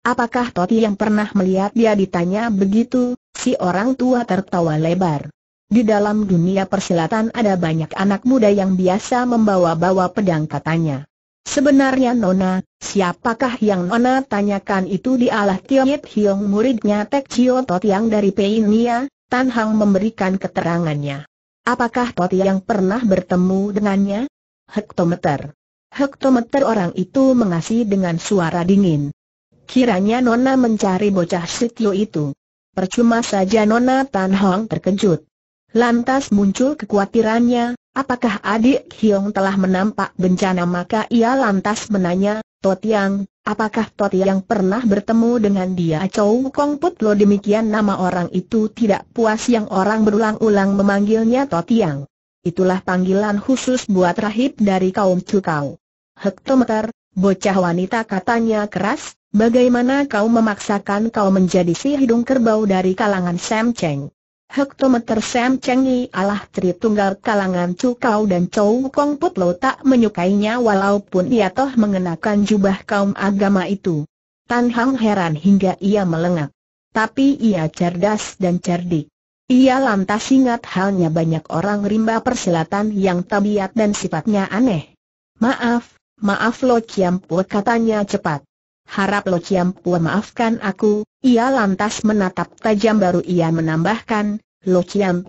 [SPEAKER 1] Apakah Toti pernah melihat dia ditanya begitu, si orang tua tertawa lebar. Di dalam dunia persilatan ada banyak anak muda yang biasa membawa-bawa pedang katanya. Sebenarnya Nona, siapakah yang Nona tanyakan itu dialah Tiet Hiong muridnya Tek Chio Tot yang dari Nia Tan Hang memberikan keterangannya. Apakah Tot yang pernah bertemu dengannya? Hektometer. Hektometer orang itu mengasih dengan suara dingin. Kiranya Nona mencari bocah Sitio itu. Percuma saja Nona Tan Hong terkejut. Lantas muncul kekhawatirannya, Apakah adik Hiong telah menampak bencana maka ia lantas menanya, Totiang, apakah Totiang pernah bertemu dengan dia Chow Kong Put Lo demikian nama orang itu tidak puas yang orang berulang-ulang memanggilnya Totiang. Itulah panggilan khusus buat rahib dari kaum Cukau. Hektometer, bocah wanita katanya keras, bagaimana kau memaksakan kau menjadi si hidung kerbau dari kalangan Sam Cheng? Hektometer Sam Chengi alah Tritunggal kalangan Chu dan Chou Kong Put tak menyukainya walaupun ia toh mengenakan jubah kaum agama itu. Tan Hang heran hingga ia melengak. Tapi ia cerdas dan cerdik. Ia lantas ingat halnya banyak orang rimba persilatan yang tabiat dan sifatnya aneh. Maaf, maaf Lo Chiam katanya cepat harap Lo Chiam maafkan aku, ia lantas menatap tajam baru ia menambahkan, Lo Chiam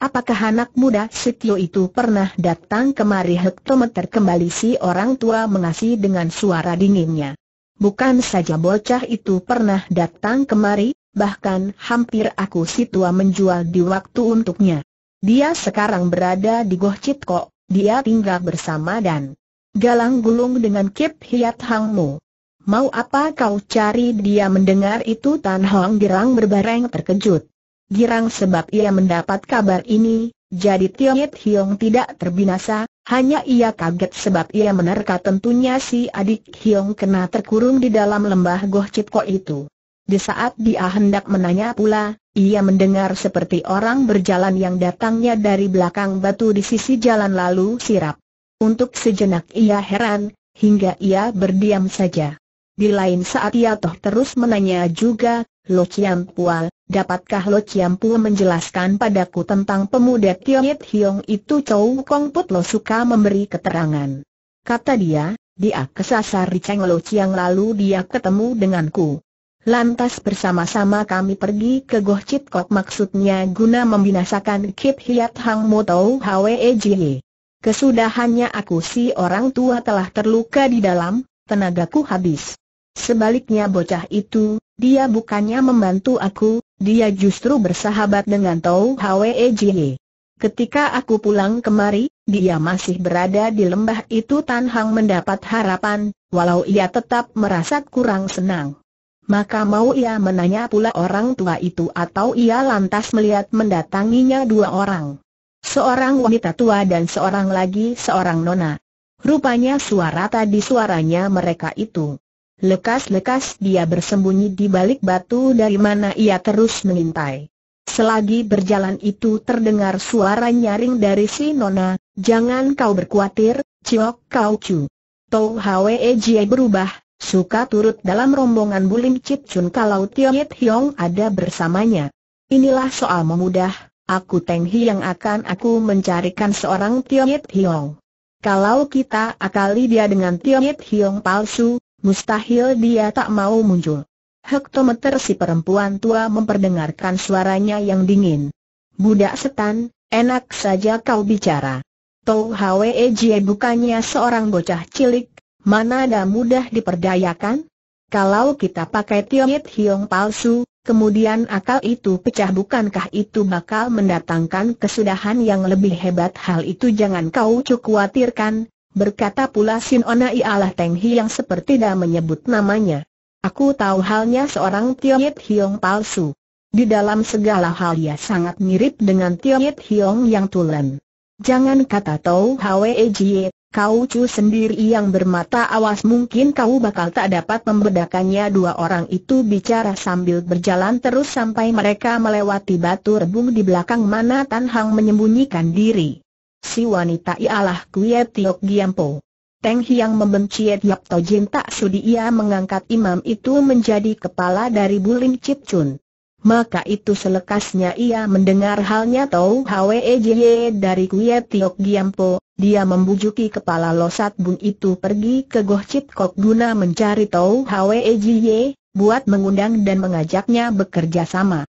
[SPEAKER 1] apakah anak muda setio itu pernah datang kemari hektometer kembali si orang tua mengasih dengan suara dinginnya. Bukan saja bocah itu pernah datang kemari, bahkan hampir aku si tua menjual di waktu untuknya. Dia sekarang berada di Goh Citko, dia tinggal bersama dan galang gulung dengan Kip Hiat Hangmu. Mau apa kau cari dia mendengar itu Tan Hong Girang berbareng terkejut. Girang sebab ia mendapat kabar ini, jadi Yit Hiong tidak terbinasa, hanya ia kaget sebab ia menerka tentunya si adik Hiong kena terkurung di dalam lembah Goh chipko itu. Di saat dia hendak menanya pula, ia mendengar seperti orang berjalan yang datangnya dari belakang batu di sisi jalan lalu sirap. Untuk sejenak ia heran, hingga ia berdiam saja. Di lain saat ia toh terus menanya juga, Lo Chiam Pua, dapatkah Lo Chiam Pua menjelaskan padaku tentang pemuda Tiongit Hiong itu Chow Kong Put Lo suka memberi keterangan. Kata dia, dia kesasar di Cheng Lo Chiang lalu dia ketemu denganku. Lantas bersama-sama kami pergi ke Goh Chit Kok maksudnya guna membinasakan Kip Hiat Hang Mo Tau Hwe e Jie. Kesudahannya aku si orang tua telah terluka di dalam, tenagaku habis. Sebaliknya bocah itu, dia bukannya membantu aku, dia justru bersahabat dengan Tau Hwe Jie. Ketika aku pulang kemari, dia masih berada di lembah itu Tan Hang mendapat harapan, walau ia tetap merasa kurang senang. Maka mau ia menanya pula orang tua itu atau ia lantas melihat mendatanginya dua orang. Seorang wanita tua dan seorang lagi seorang nona. Rupanya suara tadi suaranya mereka itu. Lekas-lekas dia bersembunyi di balik batu dari mana ia terus mengintai. Selagi berjalan itu terdengar suara nyaring dari si Nona, jangan kau berkuatir, Ciok Kau Chu. Tau Hwe Jie berubah, suka turut dalam rombongan Bulim Cip Chun kalau Yit Hiong ada bersamanya. Inilah soal memudah, aku Teng Hi yang akan aku mencarikan seorang Yit Hiong. Kalau kita akali dia dengan Yit Hiong palsu, Mustahil dia tak mau muncul. Hektometer si perempuan tua memperdengarkan suaranya yang dingin. Budak setan, enak saja kau bicara. Tau Hwe Jie bukannya seorang bocah cilik, mana ada mudah diperdayakan? Kalau kita pakai tiongit hiong palsu, Kemudian akal itu pecah bukankah itu bakal mendatangkan kesudahan yang lebih hebat Hal itu jangan kau khawatirkan, Berkata pula Sin Ona ialah Teng Hi yang seperti dah menyebut namanya. Aku tahu halnya seorang Yit Hiong palsu. Di dalam segala hal ia sangat mirip dengan Yit Hiong yang tulen. Jangan kata tahu Hwe Jie, kau cu sendiri yang bermata awas mungkin kau bakal tak dapat membedakannya dua orang itu bicara sambil berjalan terus sampai mereka melewati batu rebung di belakang mana Tan Hang menyembunyikan diri. Si wanita ialah Kuya Tiok Giampo. Teng Hiang membenci Tiap Tojin tak sudi ia mengangkat imam itu menjadi kepala dari Bulim Chip Chun. Maka itu selekasnya ia mendengar halnya Tau Hwee dari Kuya Tiok Giampo, dia membujuki kepala Losat Bun itu pergi ke Goh Chip Kok guna mencari Tau Hwee buat mengundang dan mengajaknya bekerja sama.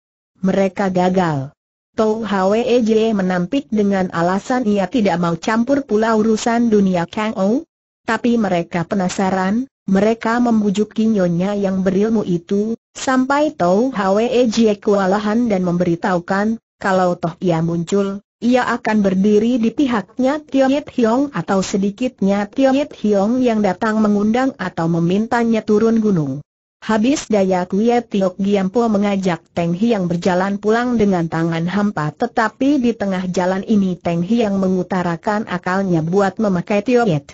[SPEAKER 1] Mereka gagal. Tou Hwee menampik dengan alasan ia tidak mau campur pula urusan dunia Kang Ou. Tapi mereka penasaran, mereka membujuk nyonya yang berilmu itu, sampai Tou Hwee kewalahan dan memberitahukan, kalau toh ia muncul, ia akan berdiri di pihaknya Yit Hiong atau sedikitnya Yit Hiong yang datang mengundang atau memintanya turun gunung. Habis daya Kuya Tiok Giampo mengajak Teng Hiang berjalan pulang dengan tangan hampa tetapi di tengah jalan ini Teng Hiang mengutarakan akalnya buat memakai Tiok Tioet.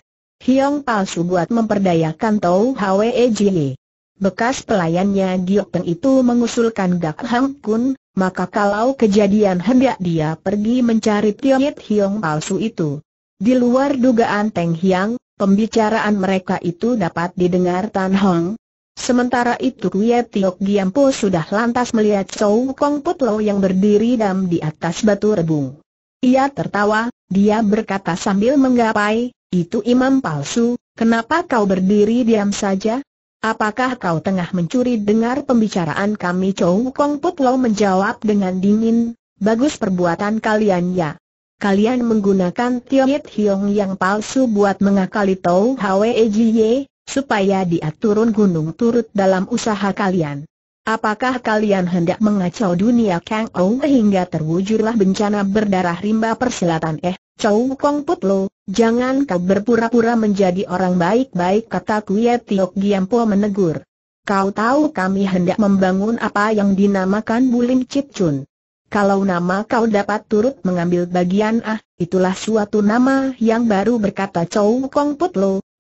[SPEAKER 1] Hiong palsu buat memperdayakan Tau Hwe e Jie. Bekas pelayannya Giok Teng itu mengusulkan Gak Hang Kun, maka kalau kejadian hendak dia pergi mencari Tiok Tioet Hiong palsu itu. Di luar dugaan Teng Hiang, pembicaraan mereka itu dapat didengar Tan Hong, Sementara itu Ye Tiok Giampo sudah lantas melihat Chow Kong Put yang berdiri dam di atas batu rebung. Ia tertawa, dia berkata sambil menggapai, itu imam palsu, kenapa kau berdiri diam saja? Apakah kau tengah mencuri dengar pembicaraan kami Chow Kong Put menjawab dengan dingin, bagus perbuatan kalian ya. Kalian menggunakan Tiongit Hiong yang palsu buat mengakali Tau Hwe Ye, supaya dia turun gunung turut dalam usaha kalian. Apakah kalian hendak mengacau dunia Kang Ou hingga terwujudlah bencana berdarah rimba persilatan eh? Chow Kong Put jangan kau berpura-pura menjadi orang baik-baik kata Kuya Tiok Giampo menegur. Kau tahu kami hendak membangun apa yang dinamakan Bulim Chip Chun. Kalau nama kau dapat turut mengambil bagian ah, itulah suatu nama yang baru berkata Chow Kong Put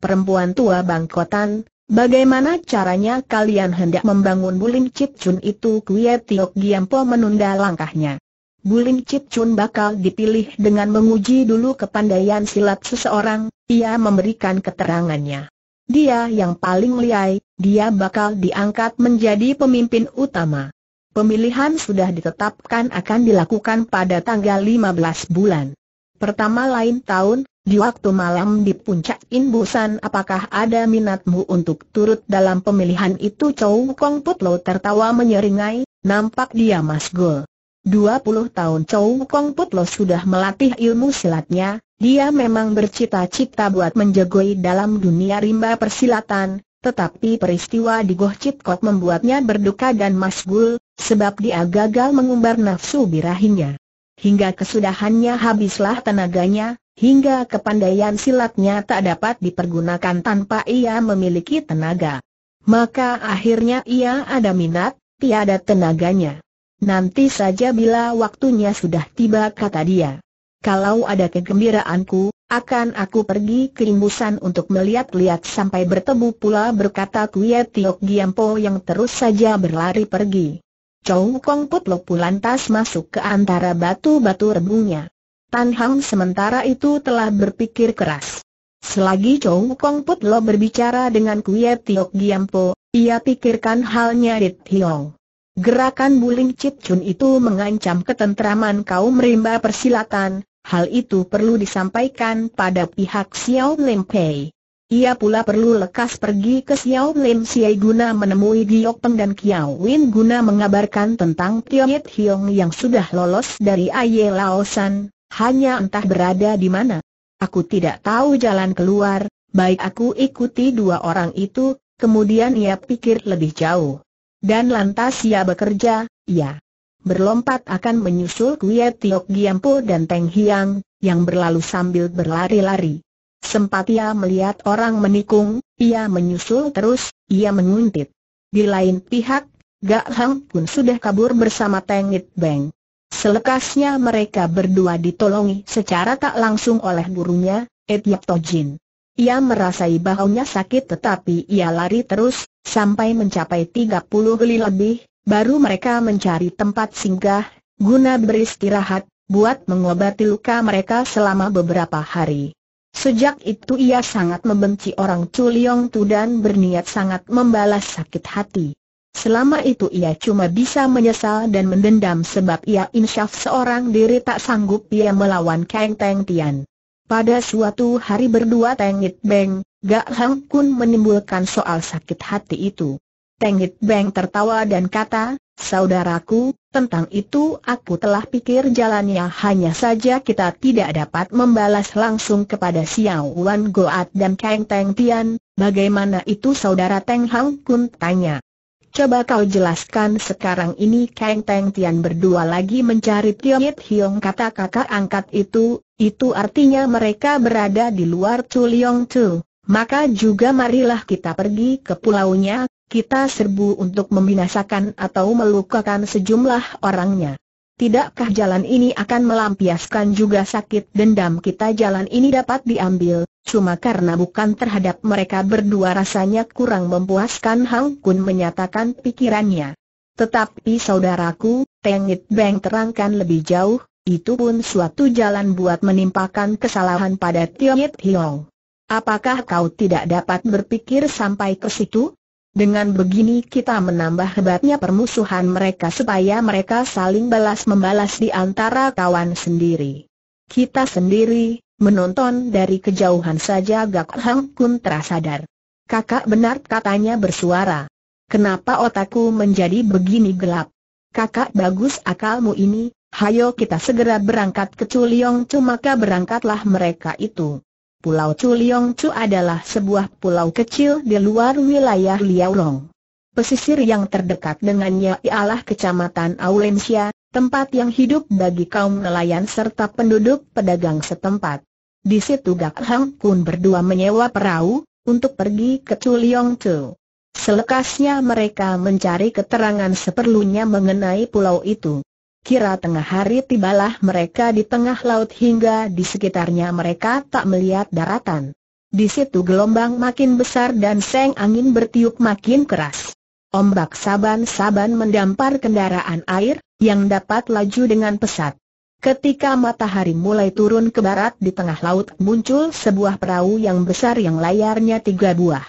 [SPEAKER 1] perempuan tua bangkotan, bagaimana caranya kalian hendak membangun Bulim Cip Chun itu Kuya Tiok Giampo menunda langkahnya. Bulim Cip Chun bakal dipilih dengan menguji dulu kepandaian silat seseorang, ia memberikan keterangannya. Dia yang paling liai, dia bakal diangkat menjadi pemimpin utama. Pemilihan sudah ditetapkan akan dilakukan pada tanggal 15 bulan pertama lain tahun, di waktu malam di puncak imbusan apakah ada minatmu untuk turut dalam pemilihan itu Chow Kong Putlo tertawa menyeringai, nampak dia masgul. 20 tahun Chow Kong Putlo sudah melatih ilmu silatnya, dia memang bercita-cita buat menjagoi dalam dunia rimba persilatan, tetapi peristiwa di Goh Chit Kok membuatnya berduka dan masgul, sebab dia gagal mengumbar nafsu birahinya. Hingga kesudahannya habislah tenaganya, hingga kepandaian silatnya tak dapat dipergunakan tanpa ia memiliki tenaga. Maka akhirnya ia ada minat, tiada tenaganya. Nanti saja bila waktunya sudah tiba kata dia. Kalau ada kegembiraanku, akan aku pergi ke imbusan untuk melihat-lihat sampai bertemu pula berkata Kuya Tiok Giampo yang terus saja berlari pergi. Chow Kong Put pulan lantas masuk ke antara batu-batu rebungnya. Tan Hang sementara itu telah berpikir keras. Selagi Chow Kong Put Lo berbicara dengan Kuya Tiok Giampo, ia pikirkan halnya Rit Hiong. Gerakan Buling Chip Chun itu mengancam ketentraman kaum rimba persilatan, hal itu perlu disampaikan pada pihak Xiao Lim Pei. Ia pula perlu lekas pergi ke Xiao Lim Siai guna menemui Giok Peng dan Kiao Win guna mengabarkan tentang Yit Hiong yang sudah lolos dari Aye Laosan, hanya entah berada di mana. Aku tidak tahu jalan keluar, baik aku ikuti dua orang itu, kemudian ia pikir lebih jauh. Dan lantas ia bekerja, ia berlompat akan menyusul Kuya Tiok Giampo dan Teng Hiang, yang berlalu sambil berlari-lari. Sempat ia melihat orang menikung, ia menyusul terus, ia menguntit. Di lain pihak, Gak Hang pun sudah kabur bersama Teng It Beng. Selekasnya mereka berdua ditolongi secara tak langsung oleh gurunya, Etiap Tojin. Ia merasai baunya sakit tetapi ia lari terus, sampai mencapai 30 kali lebih, baru mereka mencari tempat singgah, guna beristirahat, buat mengobati luka mereka selama beberapa hari. Sejak itu ia sangat membenci orang Chuliong Tu dan berniat sangat membalas sakit hati. Selama itu ia cuma bisa menyesal dan mendendam sebab ia insyaf seorang diri tak sanggup ia melawan Kang Teng Tian. Pada suatu hari berdua Teng It Beng, Gak Hang Kun menimbulkan soal sakit hati itu. Teng It Beng tertawa dan kata, Saudaraku, tentang itu aku telah pikir jalannya hanya saja kita tidak dapat membalas langsung kepada Xiao Wan Goat dan Kang Teng Tian, bagaimana itu saudara Teng Hang Kun tanya. Coba kau jelaskan sekarang ini Kang Teng Tian berdua lagi mencari Tio Yit Hiong kata kakak angkat itu, itu artinya mereka berada di luar Chu Leong Maka juga marilah kita pergi ke pulaunya, kita serbu untuk membinasakan atau melukakan sejumlah orangnya. Tidakkah jalan ini akan melampiaskan juga sakit dendam kita jalan ini dapat diambil, cuma karena bukan terhadap mereka berdua rasanya kurang memuaskan Hang Kun menyatakan pikirannya. Tetapi saudaraku, Tengit Beng terangkan lebih jauh, itu pun suatu jalan buat menimpakan kesalahan pada Tiongit Hiong. Apakah kau tidak dapat berpikir sampai ke situ? Dengan begini kita menambah hebatnya permusuhan mereka supaya mereka saling balas-membalas di antara kawan sendiri. Kita sendiri, menonton dari kejauhan saja Gak Hang Kun tersadar. Kakak benar katanya bersuara. Kenapa otakku menjadi begini gelap? Kakak bagus akalmu ini, hayo kita segera berangkat ke cuma Cumaka berangkatlah mereka itu. Pulau Chuliong Chu adalah sebuah pulau kecil di luar wilayah Liaolong. Pesisir yang terdekat dengannya ialah Kecamatan Aulensia, tempat yang hidup bagi kaum nelayan serta penduduk pedagang setempat. Di situ Gak Hang Kun berdua menyewa perahu, untuk pergi ke Chuliong Chu. Selekasnya mereka mencari keterangan seperlunya mengenai pulau itu. Kira tengah hari tibalah mereka di tengah laut hingga di sekitarnya mereka tak melihat daratan. Di situ gelombang makin besar dan seng angin bertiup makin keras. Ombak saban-saban mendampar kendaraan air, yang dapat laju dengan pesat. Ketika matahari mulai turun ke barat di tengah laut muncul sebuah perahu yang besar yang layarnya tiga buah.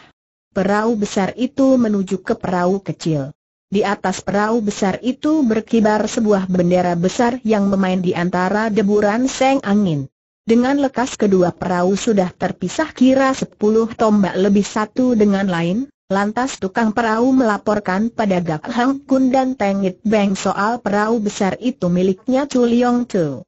[SPEAKER 1] Perahu besar itu menuju ke perahu kecil. Di atas perahu besar itu berkibar sebuah bendera besar yang memain di antara deburan seng angin. Dengan lekas kedua perahu sudah terpisah kira sepuluh tombak lebih satu dengan lain, lantas tukang perahu melaporkan pada Gak Hang Kun dan Tengit Beng soal perahu besar itu miliknya Chu Leong Chu.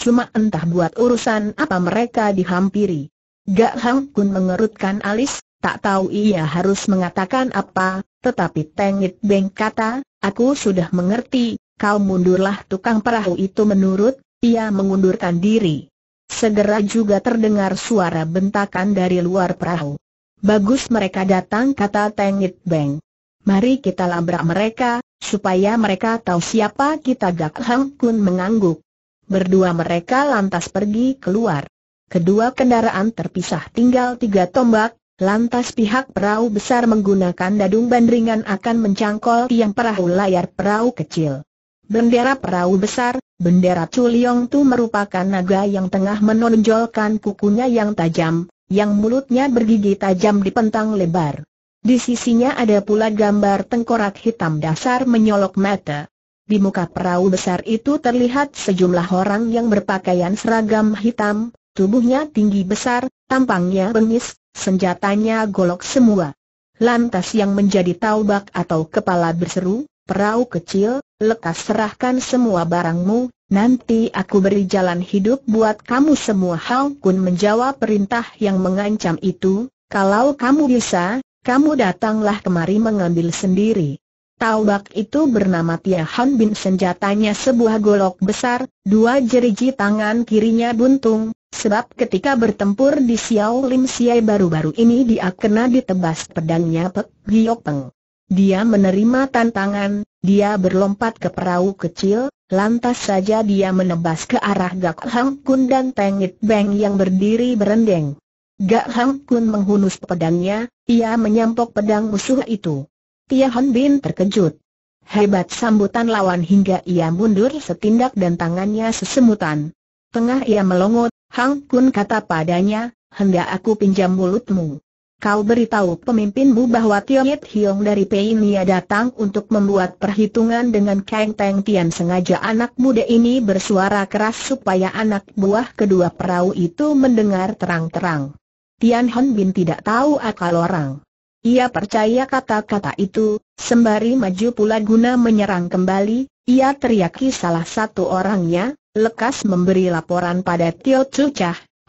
[SPEAKER 1] Cuma entah buat urusan apa mereka dihampiri. Gak Hang Kun mengerutkan alis, Tak tahu ia harus mengatakan apa, tetapi Tengit Beng kata, aku sudah mengerti, kau mundurlah tukang perahu itu menurut, ia mengundurkan diri. Segera juga terdengar suara bentakan dari luar perahu. Bagus mereka datang kata Tengit Beng. Mari kita labrak mereka, supaya mereka tahu siapa kita Gak Hang Kun mengangguk. Berdua mereka lantas pergi keluar. Kedua kendaraan terpisah tinggal tiga tombak, Lantas pihak perahu besar menggunakan dadung bandringan akan mencangkol tiang perahu layar perahu kecil. Bendera perahu besar, bendera Culiong Tu merupakan naga yang tengah menonjolkan kukunya yang tajam, yang mulutnya bergigi tajam di pentang lebar. Di sisinya ada pula gambar tengkorak hitam dasar menyolok mata. Di muka perahu besar itu terlihat sejumlah orang yang berpakaian seragam hitam, Tubuhnya tinggi besar, tampangnya bengis, senjatanya golok semua. Lantas yang menjadi taubak atau kepala berseru, perahu kecil, lekas serahkan semua barangmu, nanti aku beri jalan hidup buat kamu semua Hal Kun menjawab perintah yang mengancam itu, kalau kamu bisa, kamu datanglah kemari mengambil sendiri. Taubak itu bernama Tia Han Bin senjatanya sebuah golok besar, dua jeriji tangan kirinya buntung, sebab ketika bertempur di Xiao Lim Siai baru-baru ini dia kena ditebas pedangnya Pek Giyok Peng. Dia menerima tantangan, dia berlompat ke perahu kecil, lantas saja dia menebas ke arah Gak Hang Kun dan Tengit Beng yang berdiri berendeng. Gak Hang Kun menghunus pedangnya, ia menyampok pedang musuh itu. Tia Hon Bin terkejut. Hebat sambutan lawan hingga ia mundur setindak dan tangannya sesemutan. Tengah ia melongot, Hang Kun kata padanya, hendak aku pinjam mulutmu. Kau beritahu pemimpinmu bahwa Tionyet Hiong dari Pei Peinia datang untuk membuat perhitungan dengan Kang Teng Tian sengaja anak muda ini bersuara keras supaya anak buah kedua perahu itu mendengar terang-terang. Tian Hon Bin tidak tahu akal orang. Ia percaya kata-kata itu, sembari maju pula guna menyerang kembali, ia teriaki salah satu orangnya, lekas memberi laporan pada Tio Chu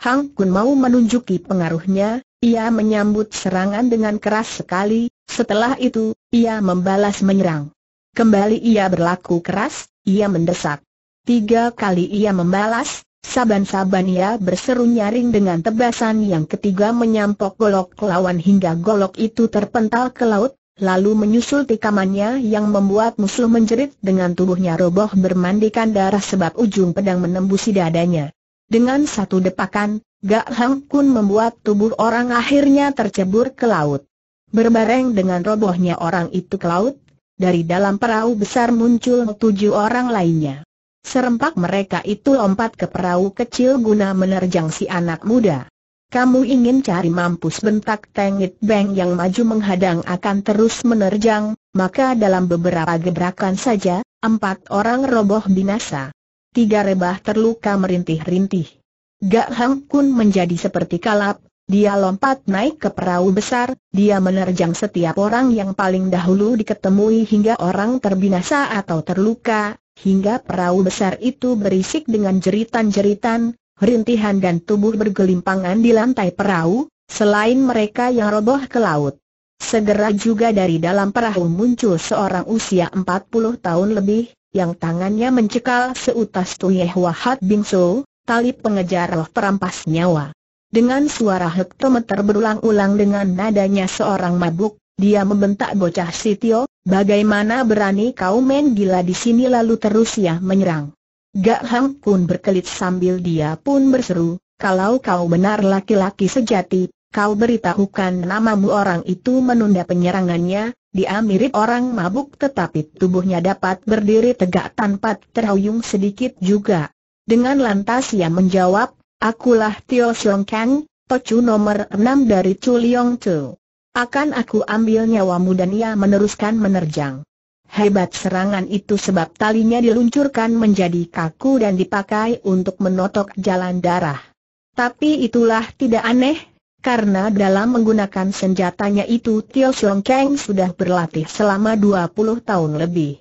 [SPEAKER 1] Hang Kun mau menunjuki pengaruhnya, ia menyambut serangan dengan keras sekali, setelah itu, ia membalas menyerang. Kembali ia berlaku keras, ia mendesak. Tiga kali ia membalas, Saban-saban ia berseru nyaring dengan tebasan yang ketiga menyampok golok lawan hingga golok itu terpental ke laut, lalu menyusul tikamannya yang membuat musuh menjerit dengan tubuhnya roboh bermandikan darah sebab ujung pedang menembusi dadanya. Dengan satu depakan, Gak Hang Kun membuat tubuh orang akhirnya tercebur ke laut. Berbareng dengan robohnya orang itu ke laut, dari dalam perahu besar muncul tujuh orang lainnya. Serempak mereka itu lompat ke perahu kecil guna menerjang si anak muda. Kamu ingin cari mampus bentak Tengit Beng yang maju menghadang akan terus menerjang, maka dalam beberapa gebrakan saja, empat orang roboh binasa. Tiga rebah terluka merintih-rintih. Gak Hang Kun menjadi seperti kalap, dia lompat naik ke perahu besar, dia menerjang setiap orang yang paling dahulu diketemui hingga orang terbinasa atau terluka, hingga perahu besar itu berisik dengan jeritan-jeritan, rintihan dan tubuh bergelimpangan di lantai perahu, selain mereka yang roboh ke laut. Segera juga dari dalam perahu muncul seorang usia 40 tahun lebih, yang tangannya mencekal seutas Tuyeh Wahat Bingso, tali pengejar roh perampas nyawa. Dengan suara hektometer berulang-ulang dengan nadanya seorang mabuk, dia membentak bocah Sitio, bagaimana berani kau main gila di sini lalu terus ia menyerang. Gak Hang pun berkelit sambil dia pun berseru, kalau kau benar laki-laki sejati, kau beritahukan namamu orang itu menunda penyerangannya, dia mirip orang mabuk tetapi tubuhnya dapat berdiri tegak tanpa terhuyung sedikit juga. Dengan lantas ia menjawab, akulah Tio Siong Kang, pecu nomor enam dari Chu Chu. Akan aku ambil nyawamu dan ia meneruskan menerjang. Hebat serangan itu sebab talinya diluncurkan menjadi kaku dan dipakai untuk menotok jalan darah. Tapi itulah tidak aneh, karena dalam menggunakan senjatanya itu Tio Siong Kang sudah berlatih selama 20 tahun lebih.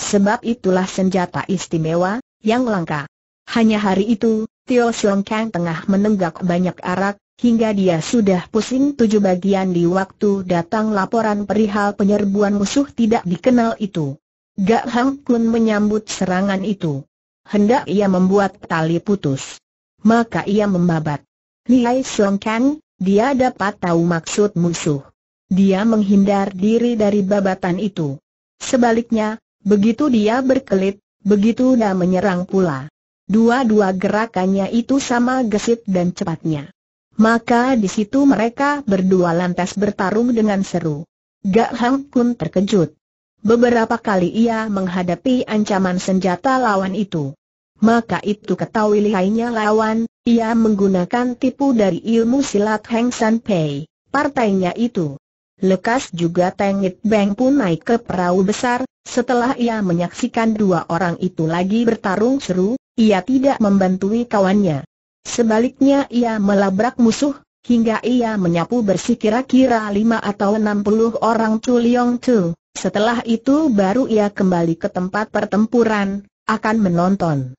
[SPEAKER 1] Sebab itulah senjata istimewa, yang langka. Hanya hari itu, Tio Siong Kang tengah menenggak banyak arak, Hingga dia sudah pusing tujuh bagian di waktu datang laporan perihal penyerbuan musuh tidak dikenal itu. Gak Hang Kun menyambut serangan itu. Hendak ia membuat tali putus. Maka ia membabat. Lihai Song Kang, dia dapat tahu maksud musuh. Dia menghindar diri dari babatan itu. Sebaliknya, begitu dia berkelit, begitu dia menyerang pula. Dua-dua gerakannya itu sama gesit dan cepatnya. Maka di situ mereka berdua lantas bertarung dengan seru. Gak Hang Kun terkejut. Beberapa kali ia menghadapi ancaman senjata lawan itu. Maka itu ketahui lihainya lawan, ia menggunakan tipu dari ilmu silat Heng San Pei, partainya itu. Lekas juga It Beng pun naik ke perahu besar, setelah ia menyaksikan dua orang itu lagi bertarung seru, ia tidak membantui kawannya. Sebaliknya ia melabrak musuh, hingga ia menyapu bersih kira-kira lima atau enam puluh orang Chuliong Tu. Setelah itu baru ia kembali ke tempat pertempuran, akan menonton.